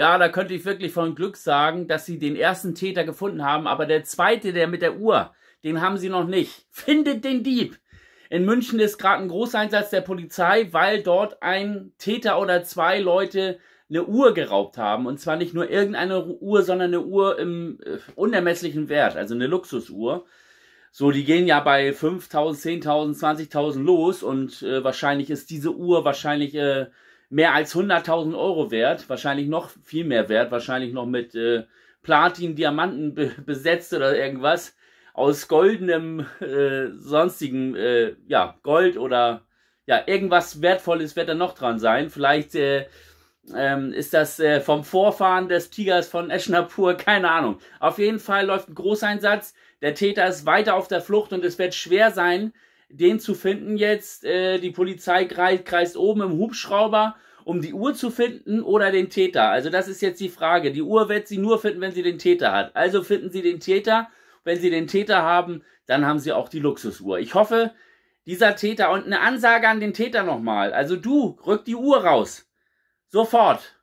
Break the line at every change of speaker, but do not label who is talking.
ja, da könnte ich wirklich von Glück sagen, dass sie den ersten Täter gefunden haben, aber der zweite, der mit der Uhr, den haben sie noch nicht. Findet den Dieb! In München ist gerade ein Großeinsatz der Polizei, weil dort ein Täter oder zwei Leute eine Uhr geraubt haben. Und zwar nicht nur irgendeine Uhr, sondern eine Uhr im äh, unermesslichen Wert, also eine Luxusuhr. So, die gehen ja bei 5.000, 10.000, 20.000 los und äh, wahrscheinlich ist diese Uhr wahrscheinlich äh, mehr als 100.000 Euro wert, wahrscheinlich noch viel mehr wert, wahrscheinlich noch mit äh, Platin, Diamanten be besetzt oder irgendwas, aus goldenem, äh, sonstigen, äh, ja, Gold oder ja, irgendwas Wertvolles wird da noch dran sein. Vielleicht äh, ähm, ist das äh, vom Vorfahren des Tigers von Eschnapur, keine Ahnung. Auf jeden Fall läuft ein Großeinsatz. Der Täter ist weiter auf der Flucht und es wird schwer sein, den zu finden jetzt. Äh, die Polizei kreist, kreist oben im Hubschrauber um die Uhr zu finden oder den Täter. Also das ist jetzt die Frage. Die Uhr wird sie nur finden, wenn sie den Täter hat. Also finden sie den Täter. Wenn sie den Täter haben, dann haben sie auch die Luxusuhr. Ich hoffe, dieser Täter und eine Ansage an den Täter nochmal. Also du, rück die Uhr raus. Sofort.